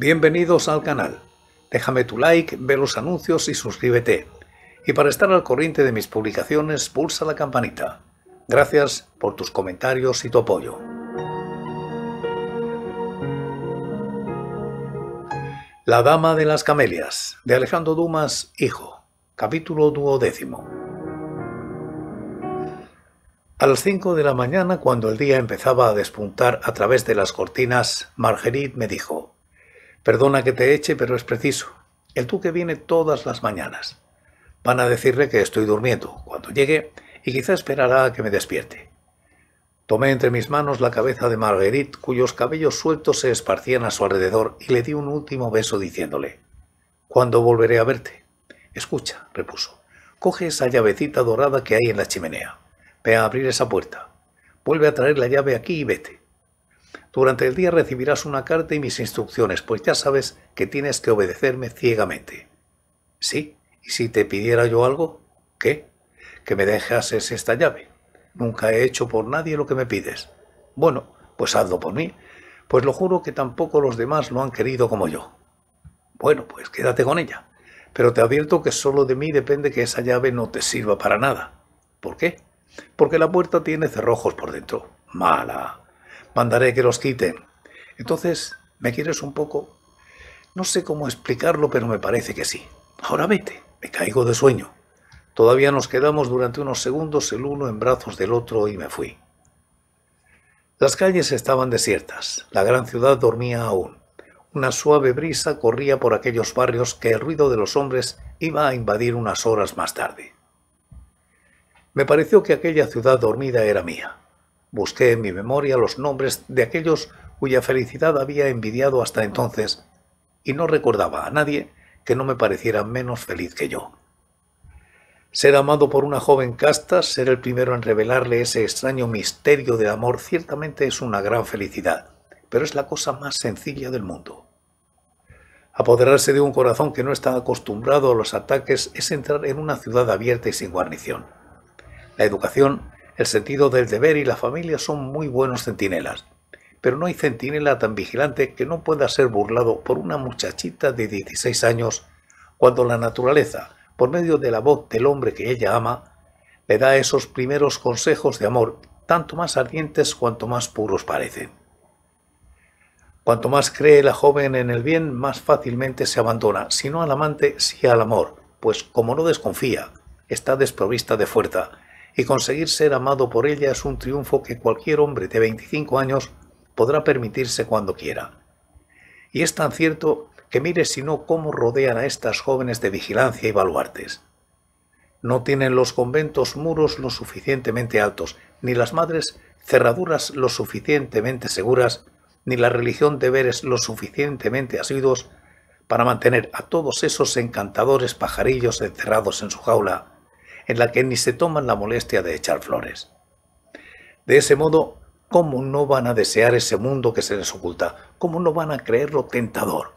Bienvenidos al canal. Déjame tu like, ve los anuncios y suscríbete. Y para estar al corriente de mis publicaciones, pulsa la campanita. Gracias por tus comentarios y tu apoyo. La Dama de las Camelias, de Alejandro Dumas, hijo. Capítulo duodécimo. A las cinco de la mañana, cuando el día empezaba a despuntar a través de las cortinas, Marguerite me dijo, Perdona que te eche, pero es preciso. El tuque viene todas las mañanas. Van a decirle que estoy durmiendo cuando llegue y quizá esperará a que me despierte. Tomé entre mis manos la cabeza de Marguerite, cuyos cabellos sueltos se esparcían a su alrededor, y le di un último beso diciéndole, ¿Cuándo volveré a verte? Escucha, repuso, coge esa llavecita dorada que hay en la chimenea. Ve a abrir esa puerta. Vuelve a traer la llave aquí y vete. Durante el día recibirás una carta y mis instrucciones, pues ya sabes que tienes que obedecerme ciegamente. Sí, y si te pidiera yo algo, ¿qué? Que me dejases esta llave. Nunca he hecho por nadie lo que me pides. Bueno, pues hazlo por mí, pues lo juro que tampoco los demás lo han querido como yo. Bueno, pues quédate con ella, pero te advierto que solo de mí depende que esa llave no te sirva para nada. ¿Por qué? Porque la puerta tiene cerrojos por dentro. Mala mandaré que los quiten. Entonces, ¿me quieres un poco? No sé cómo explicarlo, pero me parece que sí. Ahora vete, me caigo de sueño. Todavía nos quedamos durante unos segundos el uno en brazos del otro y me fui. Las calles estaban desiertas, la gran ciudad dormía aún. Una suave brisa corría por aquellos barrios que el ruido de los hombres iba a invadir unas horas más tarde. Me pareció que aquella ciudad dormida era mía. Busqué en mi memoria los nombres de aquellos cuya felicidad había envidiado hasta entonces, y no recordaba a nadie que no me pareciera menos feliz que yo. Ser amado por una joven casta, ser el primero en revelarle ese extraño misterio de amor, ciertamente es una gran felicidad, pero es la cosa más sencilla del mundo. Apoderarse de un corazón que no está acostumbrado a los ataques es entrar en una ciudad abierta y sin guarnición. La educación el sentido del deber y la familia son muy buenos centinelas, pero no hay centinela tan vigilante que no pueda ser burlado por una muchachita de 16 años cuando la naturaleza, por medio de la voz del hombre que ella ama, le da esos primeros consejos de amor, tanto más ardientes cuanto más puros parecen. Cuanto más cree la joven en el bien, más fácilmente se abandona, si no al amante, si al amor, pues como no desconfía, está desprovista de fuerza, y conseguir ser amado por ella es un triunfo que cualquier hombre de 25 años podrá permitirse cuando quiera. Y es tan cierto que mire sino cómo rodean a estas jóvenes de vigilancia y baluartes. No tienen los conventos muros lo suficientemente altos, ni las madres cerraduras lo suficientemente seguras, ni la religión deberes lo suficientemente asiduos para mantener a todos esos encantadores pajarillos encerrados en su jaula, en la que ni se toman la molestia de echar flores. De ese modo, ¿cómo no van a desear ese mundo que se les oculta? ¿Cómo no van a creerlo tentador?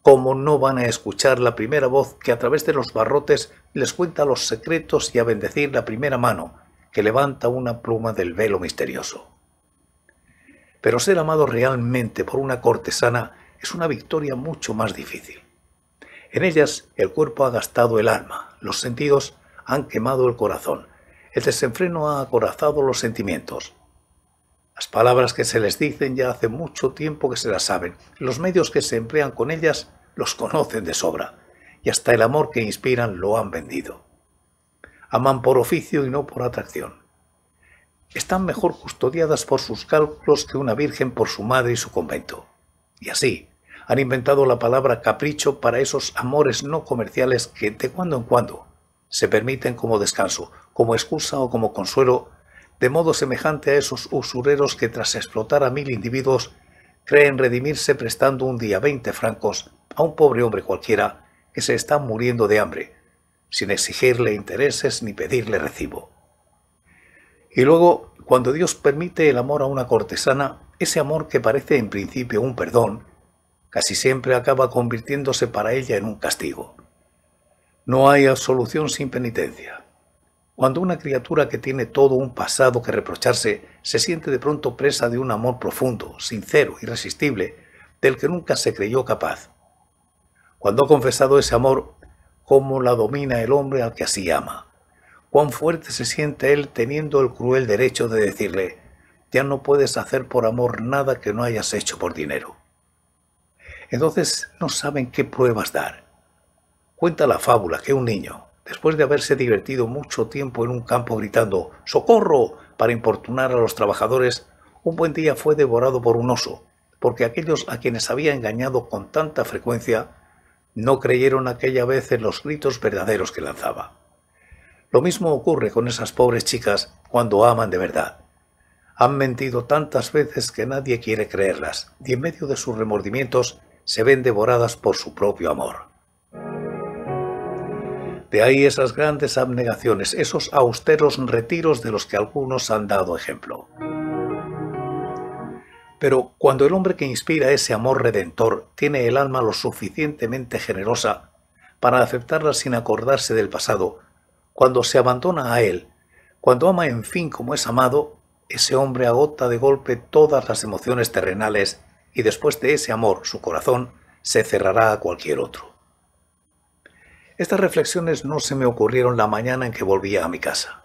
¿Cómo no van a escuchar la primera voz que a través de los barrotes les cuenta los secretos y a bendecir la primera mano que levanta una pluma del velo misterioso? Pero ser amado realmente por una cortesana es una victoria mucho más difícil. En ellas el cuerpo ha gastado el alma, los sentidos han quemado el corazón. El desenfreno ha acorazado los sentimientos. Las palabras que se les dicen ya hace mucho tiempo que se las saben. Los medios que se emplean con ellas los conocen de sobra. Y hasta el amor que inspiran lo han vendido. Aman por oficio y no por atracción. Están mejor custodiadas por sus cálculos que una virgen por su madre y su convento. Y así, han inventado la palabra capricho para esos amores no comerciales que de cuando en cuando se permiten como descanso, como excusa o como consuelo, de modo semejante a esos usureros que tras explotar a mil individuos creen redimirse prestando un día 20 francos a un pobre hombre cualquiera que se está muriendo de hambre, sin exigirle intereses ni pedirle recibo. Y luego, cuando Dios permite el amor a una cortesana, ese amor que parece en principio un perdón, casi siempre acaba convirtiéndose para ella en un castigo. No hay absolución sin penitencia. Cuando una criatura que tiene todo un pasado que reprocharse se siente de pronto presa de un amor profundo, sincero, irresistible, del que nunca se creyó capaz. Cuando ha confesado ese amor, ¿cómo la domina el hombre al que así ama? ¿Cuán fuerte se siente él teniendo el cruel derecho de decirle, ya no puedes hacer por amor nada que no hayas hecho por dinero? Entonces no saben qué pruebas dar Cuenta la fábula que un niño, después de haberse divertido mucho tiempo en un campo gritando ¡Socorro! para importunar a los trabajadores, un buen día fue devorado por un oso, porque aquellos a quienes había engañado con tanta frecuencia no creyeron aquella vez en los gritos verdaderos que lanzaba. Lo mismo ocurre con esas pobres chicas cuando aman de verdad. Han mentido tantas veces que nadie quiere creerlas, y en medio de sus remordimientos se ven devoradas por su propio amor. De ahí esas grandes abnegaciones, esos austeros retiros de los que algunos han dado ejemplo. Pero cuando el hombre que inspira ese amor redentor tiene el alma lo suficientemente generosa para aceptarla sin acordarse del pasado, cuando se abandona a él, cuando ama en fin como es amado, ese hombre agota de golpe todas las emociones terrenales y después de ese amor su corazón se cerrará a cualquier otro. Estas reflexiones no se me ocurrieron la mañana en que volvía a mi casa.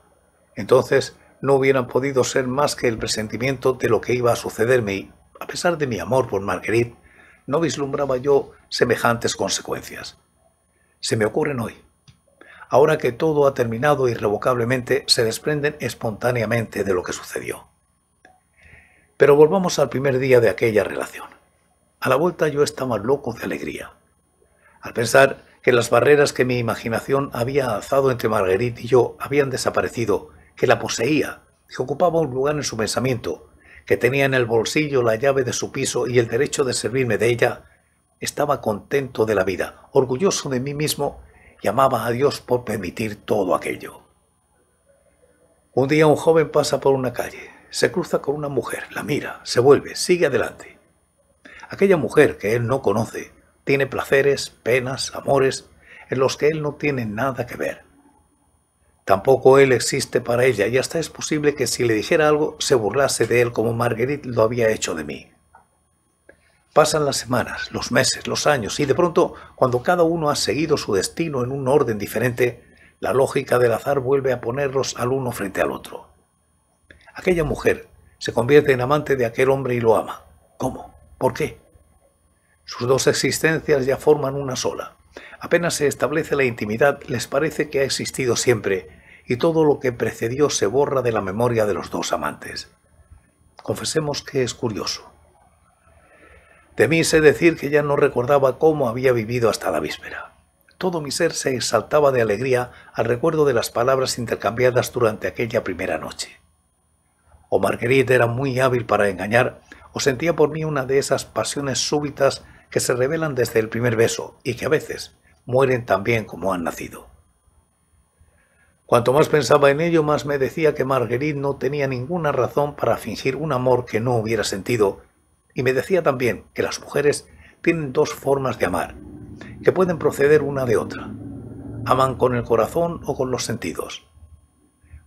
Entonces no hubieran podido ser más que el presentimiento de lo que iba a sucederme y, a pesar de mi amor por Marguerite, no vislumbraba yo semejantes consecuencias. Se me ocurren hoy. Ahora que todo ha terminado irrevocablemente, se desprenden espontáneamente de lo que sucedió. Pero volvamos al primer día de aquella relación. A la vuelta yo estaba loco de alegría. Al pensar que las barreras que mi imaginación había alzado entre Marguerite y yo habían desaparecido, que la poseía, que ocupaba un lugar en su pensamiento, que tenía en el bolsillo la llave de su piso y el derecho de servirme de ella, estaba contento de la vida, orgulloso de mí mismo y amaba a Dios por permitir todo aquello. Un día un joven pasa por una calle, se cruza con una mujer, la mira, se vuelve, sigue adelante. Aquella mujer que él no conoce, tiene placeres, penas, amores, en los que él no tiene nada que ver. Tampoco él existe para ella y hasta es posible que si le dijera algo se burlase de él como Marguerite lo había hecho de mí. Pasan las semanas, los meses, los años y de pronto, cuando cada uno ha seguido su destino en un orden diferente, la lógica del azar vuelve a ponerlos al uno frente al otro. Aquella mujer se convierte en amante de aquel hombre y lo ama. ¿Cómo? ¿Por qué? Sus dos existencias ya forman una sola. Apenas se establece la intimidad, les parece que ha existido siempre, y todo lo que precedió se borra de la memoria de los dos amantes. Confesemos que es curioso. De mí sé decir que ya no recordaba cómo había vivido hasta la víspera. Todo mi ser se exaltaba de alegría al recuerdo de las palabras intercambiadas durante aquella primera noche. O Marguerite era muy hábil para engañar, o sentía por mí una de esas pasiones súbitas que se revelan desde el primer beso y que a veces mueren también como han nacido. Cuanto más pensaba en ello, más me decía que Marguerite no tenía ninguna razón para fingir un amor que no hubiera sentido, y me decía también que las mujeres tienen dos formas de amar, que pueden proceder una de otra. Aman con el corazón o con los sentidos.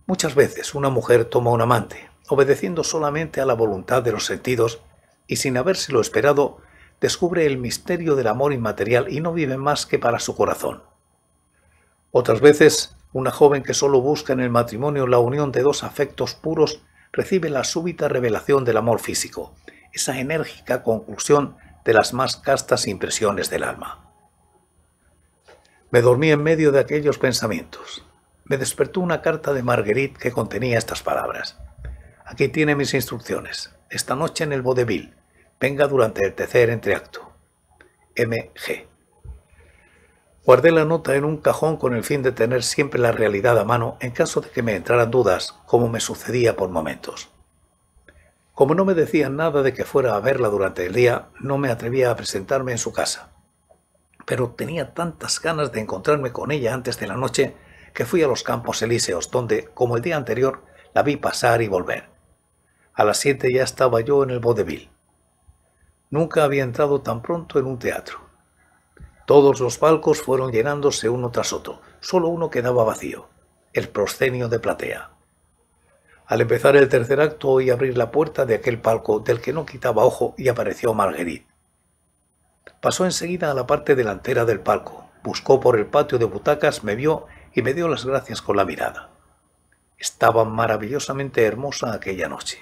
Muchas veces una mujer toma un amante, obedeciendo solamente a la voluntad de los sentidos y sin habérselo esperado, descubre el misterio del amor inmaterial y no vive más que para su corazón. Otras veces, una joven que solo busca en el matrimonio la unión de dos afectos puros recibe la súbita revelación del amor físico, esa enérgica conclusión de las más castas impresiones del alma. Me dormí en medio de aquellos pensamientos. Me despertó una carta de Marguerite que contenía estas palabras. Aquí tiene mis instrucciones. Esta noche en el Vodevil, venga durante el tercer entreacto. M.G. Guardé la nota en un cajón con el fin de tener siempre la realidad a mano en caso de que me entraran dudas, como me sucedía por momentos. Como no me decía nada de que fuera a verla durante el día, no me atrevía a presentarme en su casa. Pero tenía tantas ganas de encontrarme con ella antes de la noche que fui a los campos elíseos, donde, como el día anterior, la vi pasar y volver. A las siete ya estaba yo en el vodevil. Nunca había entrado tan pronto en un teatro. Todos los palcos fueron llenándose uno tras otro. Solo uno quedaba vacío, el proscenio de platea. Al empezar el tercer acto oí abrir la puerta de aquel palco del que no quitaba ojo y apareció Marguerite. Pasó enseguida a la parte delantera del palco, buscó por el patio de butacas, me vio y me dio las gracias con la mirada. Estaba maravillosamente hermosa aquella noche.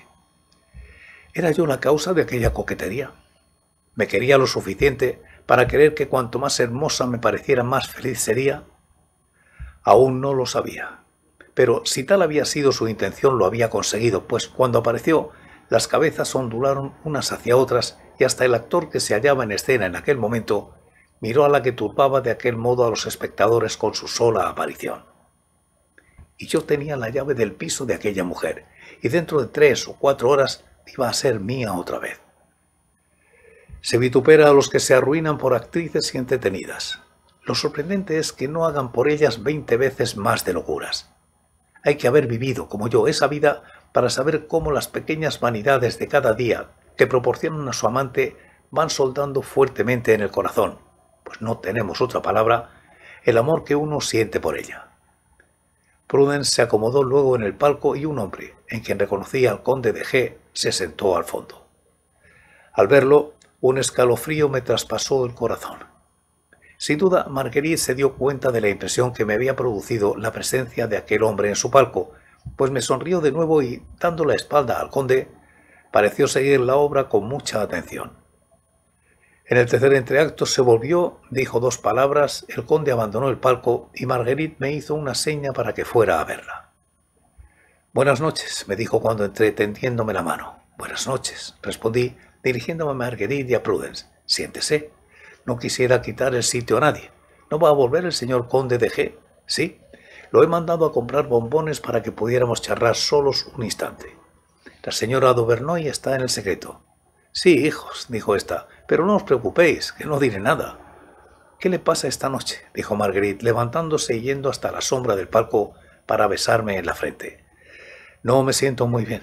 Era yo la causa de aquella coquetería. Me quería lo suficiente para querer que cuanto más hermosa me pareciera más feliz sería. Aún no lo sabía. Pero si tal había sido su intención lo había conseguido, pues cuando apareció las cabezas ondularon unas hacia otras y hasta el actor que se hallaba en escena en aquel momento miró a la que turbaba de aquel modo a los espectadores con su sola aparición. Y yo tenía la llave del piso de aquella mujer, y dentro de tres o cuatro horas iba a ser mía otra vez. Se vitupera a los que se arruinan por actrices y entretenidas. Lo sorprendente es que no hagan por ellas veinte veces más de locuras. Hay que haber vivido, como yo, esa vida para saber cómo las pequeñas vanidades de cada día que proporcionan a su amante van soldando fuertemente en el corazón, pues no tenemos otra palabra, el amor que uno siente por ella. Prudence se acomodó luego en el palco y un hombre, en quien reconocía al conde de G, se sentó al fondo. Al verlo, un escalofrío me traspasó el corazón. Sin duda, Marguerite se dio cuenta de la impresión que me había producido la presencia de aquel hombre en su palco, pues me sonrió de nuevo y, dando la espalda al conde, pareció seguir la obra con mucha atención. En el tercer entreacto se volvió, dijo dos palabras, el conde abandonó el palco y Marguerite me hizo una seña para que fuera a verla. Buenas noches, me dijo cuando entré tendiéndome la mano. Buenas noches, respondí, dirigiéndome a Marguerite y a Prudence. Siéntese. No quisiera quitar el sitio a nadie. ¿No va a volver el señor conde de G? Sí. Lo he mandado a comprar bombones para que pudiéramos charlar solos un instante. La señora Dovernoy está en el secreto. Sí, hijos, dijo esta, pero no os preocupéis, que no diré nada. ¿Qué le pasa esta noche? dijo Marguerite, levantándose y yendo hasta la sombra del palco para besarme en la frente. No me siento muy bien.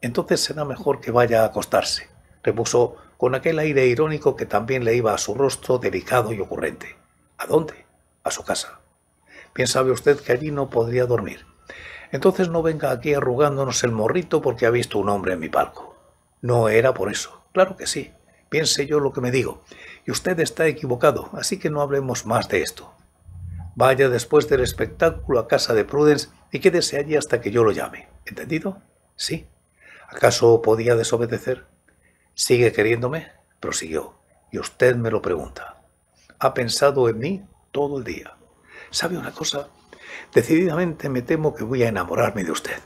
Entonces será mejor que vaya a acostarse repuso con aquel aire irónico que también le iba a su rostro delicado y ocurrente. ¿A dónde? A su casa. Bien sabe usted que allí no podría dormir. Entonces no venga aquí arrugándonos el morrito porque ha visto un hombre en mi palco. No era por eso. Claro que sí. Piense yo lo que me digo. Y usted está equivocado, así que no hablemos más de esto. Vaya después del espectáculo a casa de Prudence y quédese allí hasta que yo lo llame. ¿Entendido? Sí. ¿Acaso podía desobedecer? ¿Sigue queriéndome? prosiguió. Y usted me lo pregunta. Ha pensado en mí todo el día. ¿Sabe una cosa? Decididamente me temo que voy a enamorarme de usted.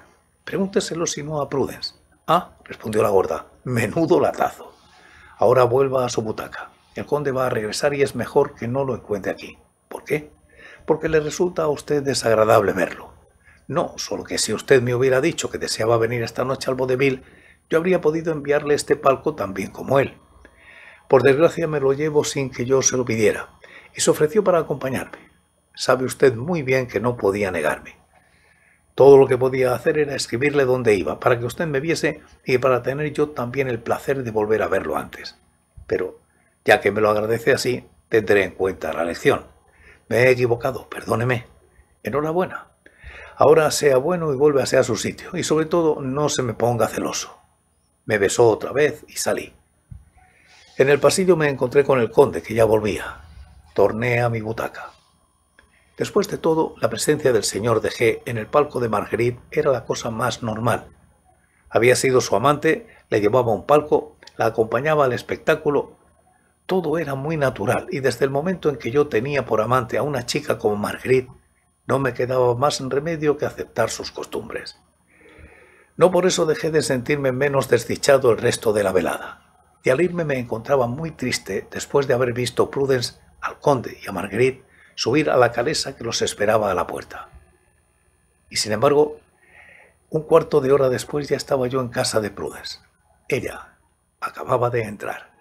Pregúnteselo si no a Prudence. Ah, respondió la gorda, menudo latazo. Ahora vuelva a su butaca. El conde va a regresar y es mejor que no lo encuentre aquí. ¿Por qué? Porque le resulta a usted desagradable verlo. No, solo que si usted me hubiera dicho que deseaba venir esta noche al vodevil, yo habría podido enviarle este palco también como él. Por desgracia me lo llevo sin que yo se lo pidiera, y se ofreció para acompañarme. Sabe usted muy bien que no podía negarme. Todo lo que podía hacer era escribirle dónde iba, para que usted me viese y para tener yo también el placer de volver a verlo antes. Pero, ya que me lo agradece así, tendré en cuenta la lección. Me he equivocado, perdóneme. Enhorabuena. Ahora sea bueno y vuélvase a su sitio, y sobre todo no se me ponga celoso. Me besó otra vez y salí. En el pasillo me encontré con el conde, que ya volvía. Torné a mi butaca. Después de todo, la presencia del señor de G en el palco de Marguerite era la cosa más normal. Había sido su amante, le llevaba un palco, la acompañaba al espectáculo. Todo era muy natural y desde el momento en que yo tenía por amante a una chica como Marguerite, no me quedaba más remedio que aceptar sus costumbres. No por eso dejé de sentirme menos desdichado el resto de la velada. Y al irme me encontraba muy triste después de haber visto Prudence al conde y a Marguerite subir a la calesa que los esperaba a la puerta. Y sin embargo, un cuarto de hora después ya estaba yo en casa de Prudence. Ella acababa de entrar.